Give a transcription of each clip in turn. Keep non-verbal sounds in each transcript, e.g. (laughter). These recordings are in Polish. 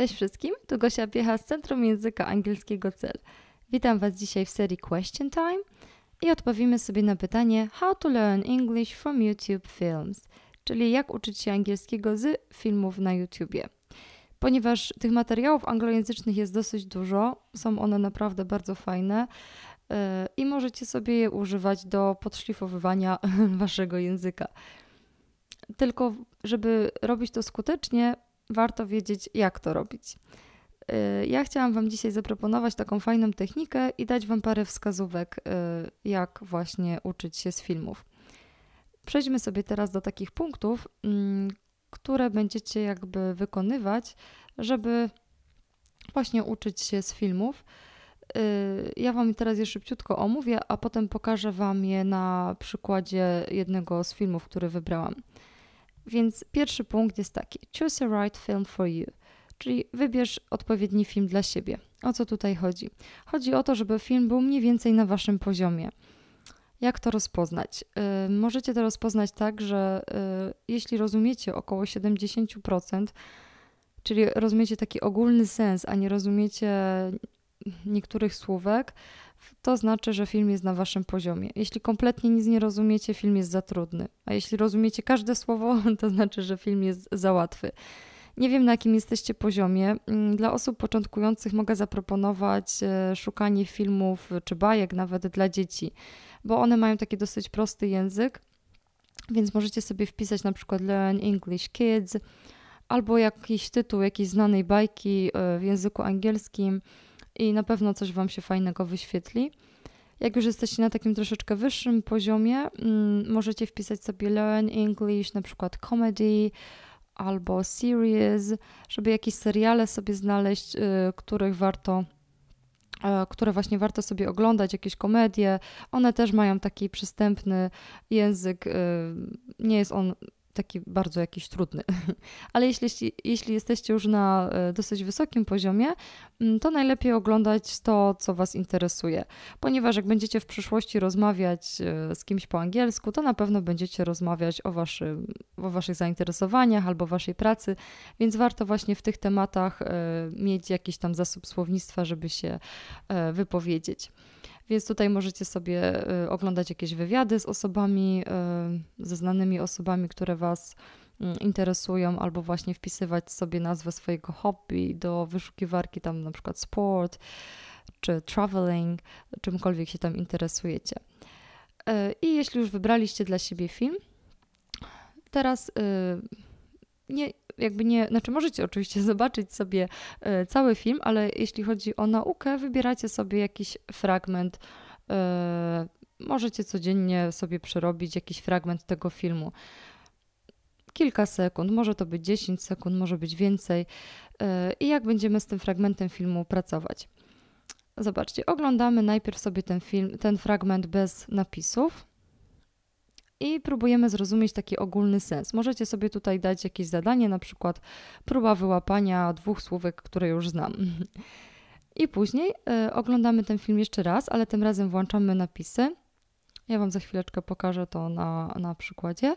Cześć wszystkim, tu Gosia Piecha z Centrum Języka Angielskiego CEL. Witam Was dzisiaj w serii Question Time i odpowiemy sobie na pytanie How to learn English from YouTube Films, czyli jak uczyć się angielskiego z filmów na YouTubie. Ponieważ tych materiałów anglojęzycznych jest dosyć dużo, są one naprawdę bardzo fajne yy, i możecie sobie je używać do podszlifowywania (laughs) waszego języka. Tylko, żeby robić to skutecznie, warto wiedzieć, jak to robić. Y, ja chciałam Wam dzisiaj zaproponować taką fajną technikę i dać Wam parę wskazówek, y, jak właśnie uczyć się z filmów. Przejdźmy sobie teraz do takich punktów, mm, które będziecie jakby wykonywać, żeby właśnie uczyć się z filmów. Y, ja Wam teraz je szybciutko omówię, a potem pokażę Wam je na przykładzie jednego z filmów, który wybrałam. Więc pierwszy punkt jest taki: choose a right film for you, czyli wybierz odpowiedni film dla siebie. O co tutaj chodzi? Chodzi o to, żeby film był mniej więcej na waszym poziomie. Jak to rozpoznać? Yy, możecie to rozpoznać tak, że yy, jeśli rozumiecie około 70%, czyli rozumiecie taki ogólny sens, a nie rozumiecie niektórych słówek, to znaczy, że film jest na waszym poziomie. Jeśli kompletnie nic nie rozumiecie, film jest za trudny. A jeśli rozumiecie każde słowo, (laughs) to znaczy, że film jest za łatwy. Nie wiem, na jakim jesteście poziomie. Mm, dla osób początkujących mogę zaproponować e, szukanie filmów czy bajek nawet dla dzieci, bo one mają taki dosyć prosty język, więc możecie sobie wpisać na przykład Learn English Kids albo jakiś tytuł jakiejś znanej bajki e, w języku angielskim i na pewno coś Wam się fajnego wyświetli. Jak już jesteście na takim troszeczkę wyższym poziomie, mm, możecie wpisać sobie Learn English, na przykład comedy albo series, żeby jakieś seriale sobie znaleźć, y, których warto y, które właśnie warto sobie oglądać, jakieś komedie. One też mają taki przystępny język. Y, nie jest on taki bardzo jakiś trudny. (laughs) Ale jeśli, jeśli jesteście już na e, dosyć wysokim poziomie, mm, to najlepiej oglądać to, co Was interesuje, ponieważ jak będziecie w przyszłości rozmawiać e, z kimś po angielsku, to na pewno będziecie rozmawiać o, waszym, o Waszych zainteresowaniach albo Waszej pracy, więc warto właśnie w tych tematach e, mieć jakiś tam zasób słownictwa, żeby się wypowiedzieć. Więc tutaj możecie sobie y, oglądać jakieś wywiady z osobami, y, ze znanymi osobami, które Was mm, interesują, albo właśnie wpisywać sobie nazwę swojego hobby do wyszukiwarki, tam na przykład sport czy traveling, czymkolwiek się tam interesujecie. Y, I jeśli już wybraliście dla siebie film, teraz nie, jakby nie, znaczy możecie oczywiście (laughs) zobaczyć sobie e, cały film, ale jeśli chodzi o naukę, wybieracie sobie jakiś fragment. E, możecie codziennie sobie przerobić jakiś fragment tego filmu. Kilka sekund, może to być 10 sekund, może być więcej. E, I jak będziemy z tym fragmentem filmu pracować? Zobaczcie, oglądamy najpierw sobie ten film, ten fragment bez napisów i próbujemy zrozumieć taki ogólny sens. Możecie sobie tutaj dać jakieś zadanie, na przykład próba wyłapania dwóch słówek, które już znam. I później y, oglądamy ten film jeszcze raz, ale tym razem włączamy napisy. Ja Wam za chwileczkę pokażę to na, na przykładzie.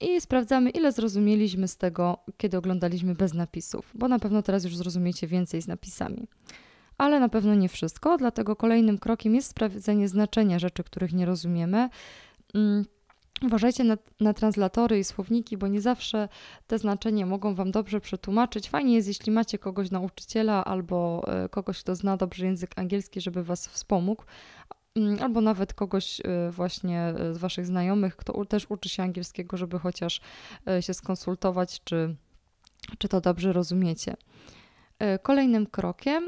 I sprawdzamy, ile zrozumieliśmy z tego, kiedy oglądaliśmy bez napisów, bo na pewno teraz już zrozumiecie więcej z napisami. Ale na pewno nie wszystko, dlatego kolejnym krokiem jest sprawdzenie znaczenia rzeczy, których nie rozumiemy. Mm, uważajcie na, na, translatory i słowniki, bo nie zawsze te znaczenia mogą Wam dobrze przetłumaczyć. Fajnie jest, jeśli macie kogoś nauczyciela albo e, kogoś, kto zna dobrze język angielski, żeby Was wspomógł, mm, albo nawet kogoś e, właśnie e, z Waszych znajomych, kto też uczy się angielskiego, żeby chociaż się skonsultować, czy, czy to dobrze rozumiecie. Kolejnym krokiem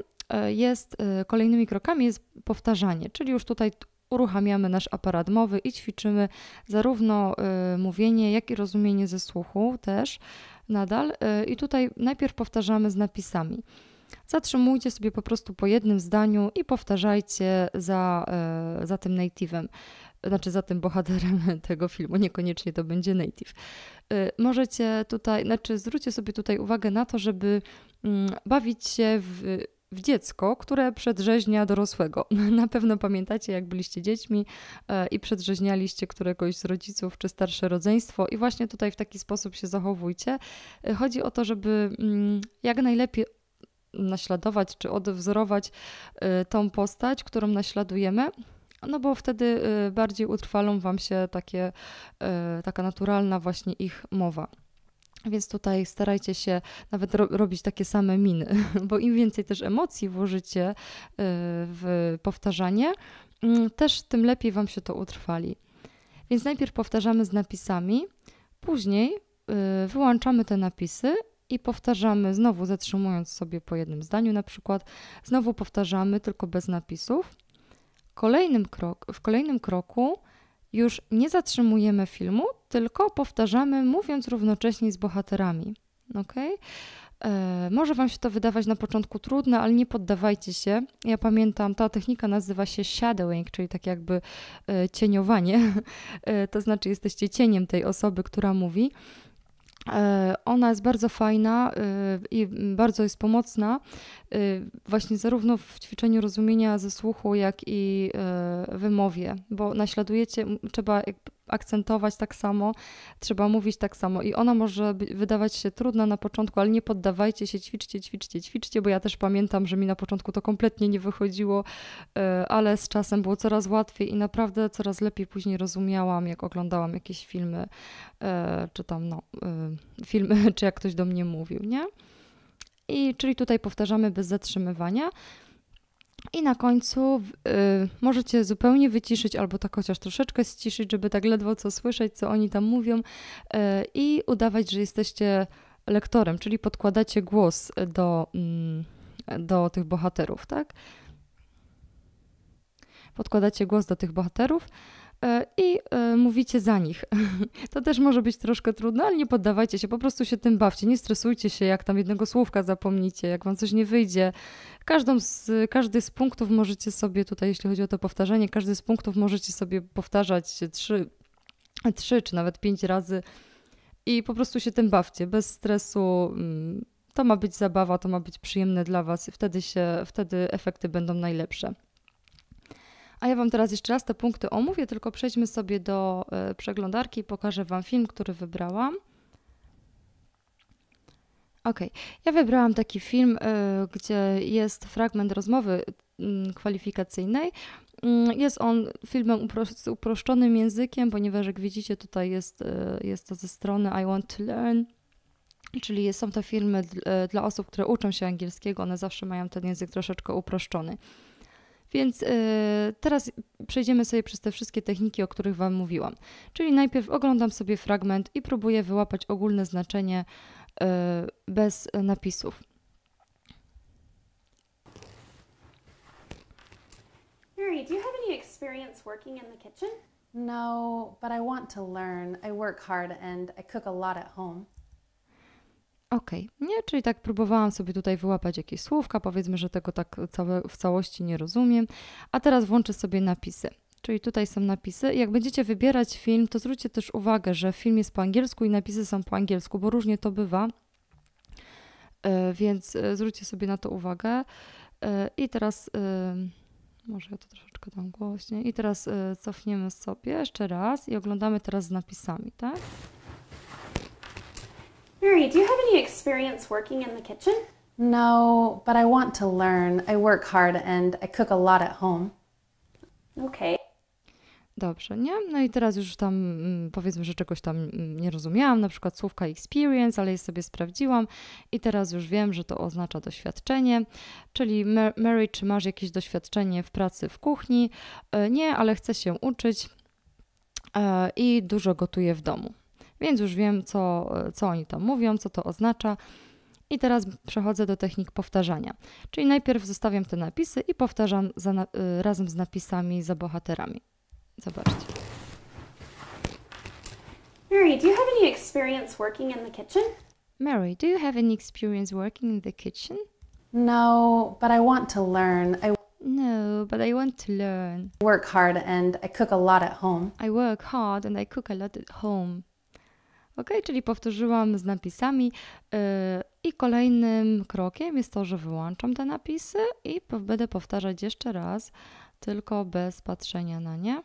jest, kolejnymi krokami jest powtarzanie, czyli już tutaj uruchamiamy nasz aparat mowy i ćwiczymy zarówno y, mówienie, jak i rozumienie ze słuchu też nadal. Y, I tutaj najpierw powtarzamy z napisami. Zatrzymujcie sobie po prostu po jednym zdaniu i powtarzajcie za, y, za tym native'em znaczy za tym bohaterem (laughs) tego filmu, niekoniecznie to będzie native. Y, możecie tutaj, znaczy zwróćcie sobie tutaj uwagę na to, żeby mm, bawić się w w dziecko, które przedrzeźnia dorosłego. (laughs) Na pewno pamiętacie, jak byliście dziećmi e, i przedrzeźnialiście któregoś z rodziców czy starsze rodzeństwo, i właśnie tutaj w taki sposób się zachowujcie. E, chodzi o to, żeby mm, jak najlepiej naśladować czy odwzorować e, tą postać, którą naśladujemy. No bo wtedy bardziej utrwalą wam się takie, taka naturalna właśnie ich mowa. Więc tutaj starajcie się nawet ro robić takie same miny, (laughs) bo im więcej też emocji włożycie y, w powtarzanie, mm, też tym lepiej Wam się to utrwali. Więc najpierw powtarzamy z napisami, później y, wyłączamy te napisy i powtarzamy, znowu zatrzymując sobie po jednym zdaniu na przykład, znowu powtarzamy tylko bez napisów. Kolejnym krok, w kolejnym kroku już nie zatrzymujemy filmu, tylko powtarzamy, mówiąc równocześnie z bohaterami. Okay? E, może Wam się to wydawać na początku trudne, ale nie poddawajcie się. Ja pamiętam, ta technika nazywa się shadowing, czyli tak jakby e, cieniowanie. (laughs) E, to znaczy, jesteście cieniem tej osoby, która mówi. E, ona jest bardzo fajna e, i bardzo jest pomocna, e, właśnie zarówno w ćwiczeniu rozumienia ze słuchu, jak i wymowie, bo naśladujecie, trzeba akcentować tak samo, trzeba mówić tak samo. I ona może wydawać się trudna na początku, ale nie poddawajcie się, ćwiczcie, ćwiczcie, ćwiczcie, bo ja też pamiętam, że mi na początku to kompletnie nie wychodziło, e, ale z czasem było coraz łatwiej i naprawdę coraz lepiej później rozumiałam, jak oglądałam jakieś filmy, e, czy tam, no, e, filmy, (laughs) czy jak ktoś do mnie mówił, nie? I czyli tutaj powtarzamy bez zatrzymywania. I na końcu y, możecie zupełnie wyciszyć, albo tak chociaż troszeczkę ściszyć, żeby tak ledwo co słyszeć, co oni tam mówią, y, i udawać, że jesteście lektorem, czyli podkładacie głos do, mm, do tych bohaterów, tak? Podkładacie głos do tych bohaterów. E, i e, mówicie za nich. (laughs) To też może być troszkę trudne, ale nie poddawajcie się, po prostu się tym bawcie. Nie stresujcie się, jak tam jednego słówka zapomnicie, jak wam coś nie wyjdzie. Każdą z, każdy z punktów możecie sobie tutaj, jeśli chodzi o to powtarzanie, każdy z punktów możecie sobie powtarzać trzy, trzy czy nawet pięć razy i po prostu się tym bawcie, bez stresu. Mm, to ma być zabawa, to ma być przyjemne dla was i wtedy, się, wtedy efekty będą najlepsze. A ja Wam teraz jeszcze raz te punkty omówię, tylko przejdźmy sobie do e, przeglądarki i pokażę Wam film, który wybrałam. OK, ja wybrałam taki film, e, gdzie jest fragment rozmowy mm, kwalifikacyjnej. Mm, jest on filmem z uproszczonym językiem, ponieważ jak widzicie tutaj jest, e, jest to ze strony I want to learn, czyli są to filmy dla osób, które uczą się angielskiego, one zawsze mają ten język troszeczkę uproszczony. Więc y, teraz przejdziemy sobie przez te wszystkie techniki, o których Wam mówiłam. Czyli najpierw oglądam sobie fragment i próbuję wyłapać ogólne znaczenie y, bez napisów. Mary, do you have any experience working in the kitchen? No, but I want to learn. I work hard and I cook a lot at home. Okej, okay. nie, czyli tak próbowałam sobie tutaj wyłapać jakieś słówka, powiedzmy, że tego tak całe, w całości nie rozumiem, a teraz włączę sobie napisy. Czyli tutaj są napisy. Jak będziecie wybierać film, to zwróćcie też uwagę, że film jest po angielsku i napisy są po angielsku, bo różnie to bywa. E, więc e, zwróćcie sobie na to uwagę. E, I teraz, może ja to troszeczkę tam głośniej. I teraz cofniemy sobie jeszcze raz i oglądamy teraz z napisami, tak? Mary, do you have any experience working in the kitchen? No, but I want to learn. I work hard and I cook a lot at home. Okay. Dobrze, nie? No i teraz już tam mm, powiedzmy, że czegoś tam mm, nie rozumiałam, na przykład słówka experience, ale je sobie sprawdziłam i teraz już wiem, że to oznacza doświadczenie. Czyli Mary, czy masz jakieś doświadczenie w pracy w kuchni? E, nie, ale chcę się uczyć e, i dużo gotuję w domu więc już wiem, co, co oni tam mówią, co to oznacza. I teraz przechodzę do technik powtarzania. Czyli najpierw zostawiam te napisy i powtarzam za, y, razem z napisami za bohaterami. Zobaczcie. Mary, do you have any experience working in the kitchen? Mary, do you have any experience working in the kitchen? No, but I want to learn. I No, but I want to learn. Work hard and I cook a lot at home. I work hard and I cook a lot at home. Ok, czyli powtórzyłam z napisami yy, i kolejnym krokiem jest to, że wyłączam te napisy i będę powtarzać jeszcze raz, tylko bez patrzenia na nie.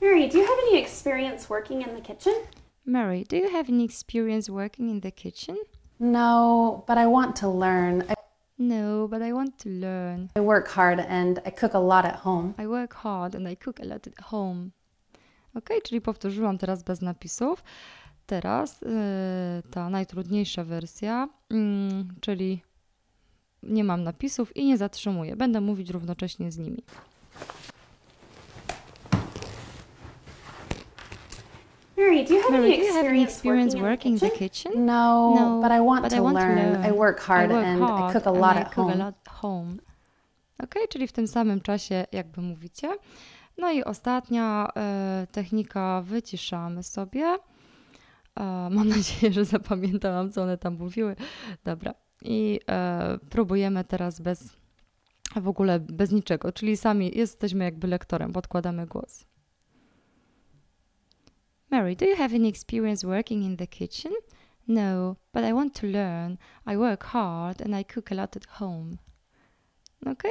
Mary, do you have any experience working in the kitchen? Mary, do you have any experience working in the kitchen? No, but I want to learn. I no, but I want to learn. I work hard and I cook a lot at home. I work hard and I cook a lot at home. Ok, czyli powtórzyłam teraz bez napisów. Teraz yy, ta najtrudniejsza wersja, yy, czyli nie mam napisów i nie zatrzymuję. Będę mówić równocześnie z nimi. Mary, do you have, Mary, any, do experience have any experience working in the kitchen? kitchen? No, no, but I want, but to, I want learn. to learn. I work hard I work and hard I cook a lot at home. A lot home. Okay, czyli w tym samym czasie jakby mówicie. No i ostatnia e, technika wyciszamy sobie. E, mam (laughs) nadzieję, że zapamiętałam, co one tam mówiły. Dobra. I e, próbujemy teraz bez w ogóle bez niczego, czyli sami jesteśmy jakby lektorem, podkładamy głos. Mary, do you have any experience working in the kitchen? No, but I want to learn. I work hard and I cook a lot at home. Ok?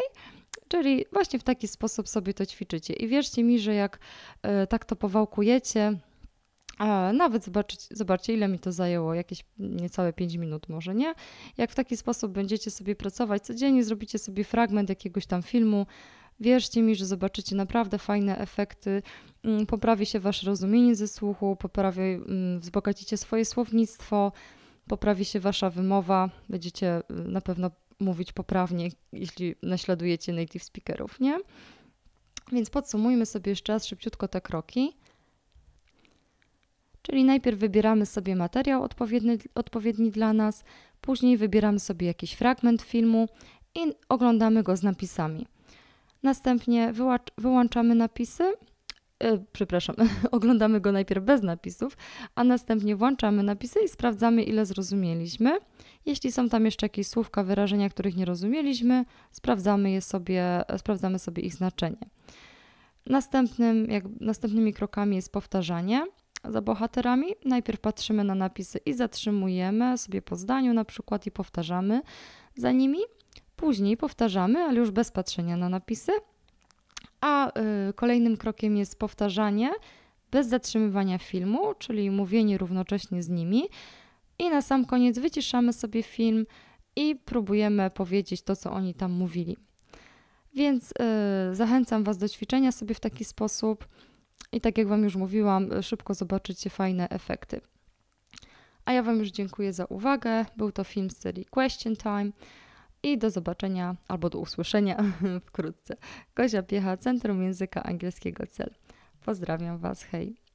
Czyli właśnie w taki sposób sobie to ćwiczycie. I wierzcie mi, że jak e, tak to powałkujecie, a nawet zobaczyć, zobaczcie, ile mi to zajęło, jakieś niecałe 5 minut może, nie? Jak w taki sposób będziecie sobie pracować codziennie, zrobicie sobie fragment jakiegoś tam filmu, Wierzcie mi, że zobaczycie naprawdę fajne efekty. Mm, poprawi się wasze rozumienie ze słuchu, poprawi, mm, wzbogacicie swoje słownictwo, poprawi się wasza wymowa, będziecie y, na pewno mówić poprawnie, jeśli naśladujecie native speakerów, nie? Więc podsumujmy sobie jeszcze raz szybciutko te kroki. Czyli najpierw wybieramy sobie materiał odpowiedni, odpowiedni dla nas, później wybieramy sobie jakiś fragment filmu i oglądamy go z napisami. Następnie wyłączamy napisy e, przepraszam, (laughs) oglądamy go najpierw bez napisów, a następnie włączamy napisy i sprawdzamy, ile zrozumieliśmy. Jeśli są tam jeszcze jakieś słówka, wyrażenia, których nie rozumieliśmy, sprawdzamy, je sobie, sprawdzamy sobie ich znaczenie. Następnym, jak, następnymi krokami jest powtarzanie za bohaterami. Najpierw patrzymy na napisy i zatrzymujemy sobie po zdaniu na przykład i powtarzamy za nimi. Później powtarzamy, ale już bez patrzenia na napisy. A y, kolejnym krokiem jest powtarzanie bez zatrzymywania filmu, czyli mówienie równocześnie z nimi. I na sam koniec wyciszamy sobie film i próbujemy powiedzieć to, co oni tam mówili. Więc y, zachęcam Was do ćwiczenia sobie w taki sposób i tak jak Wam już mówiłam, y, szybko zobaczycie fajne efekty. A ja Wam już dziękuję za uwagę. Był to film z serii Question Time i do zobaczenia albo do usłyszenia (laughs) wkrótce. Gozia Piecha, Centrum Języka Angielskiego CEL. Pozdrawiam Was, hej!